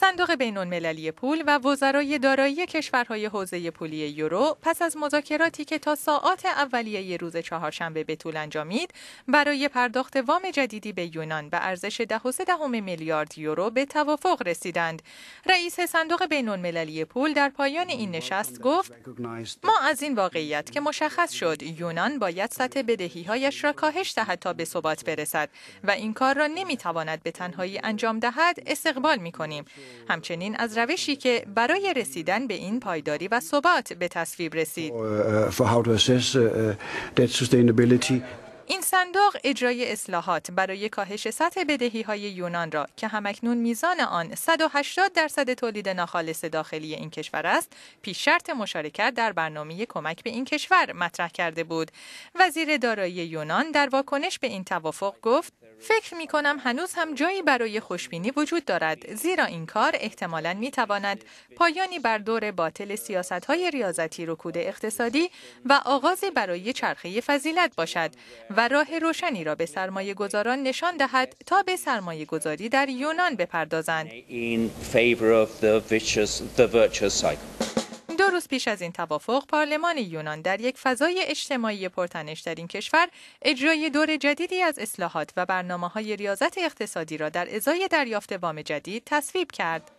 صندوق بین پول و وزرای دارایی کشورهای حوزه پولی یورو پس از مذاکراتی که تا ساعات اولیه ی روز چهارشنبه به طول انجامید برای پرداخت وام جدیدی به یونان به ارزش 10.3 دهم میلیارد یورو به توافق رسیدند. رئیس صندوق بین پول در پایان این نشست گفت ما از این واقعیت که مشخص شد یونان باید سطح بدهیهایش را کاهش دهد تا به ثبات برسد و این کار را نمیتواند به تنهایی انجام دهد استقبال می همچنین از روشی که برای رسیدن به این پایداری و ثبات به تصویب رسید. صندوق اجرای اصلاحات برای کاهش سطح بدهی های یونان را که همکنون میزان آن 180 درصد تولید ناخالص داخلی این کشور است، پیش شرط مشارکت در برنامه کمک به این کشور مطرح کرده بود. وزیر دارایی یونان در واکنش به این توافق گفت: فکر می کنم هنوز هم جایی برای خوشبینی وجود دارد زیرا این کار احتمالا می تواند پایانی بر دور باطل سیاست های ریاضتی رکود اقتصادی و آغازی برای چرخه فضیلت باشد و راه روشنی را به سرمایه گذاران نشان دهد تا به سرمایه گذاری در یونان بپردازند. دو روز پیش از این توافق پارلمان یونان در یک فضای اجتماعی پرتنش در این کشور اجرای دور جدیدی از اصلاحات و برنامه های ریاضت اقتصادی را در ازای دریافت وام جدید تصویب کرد.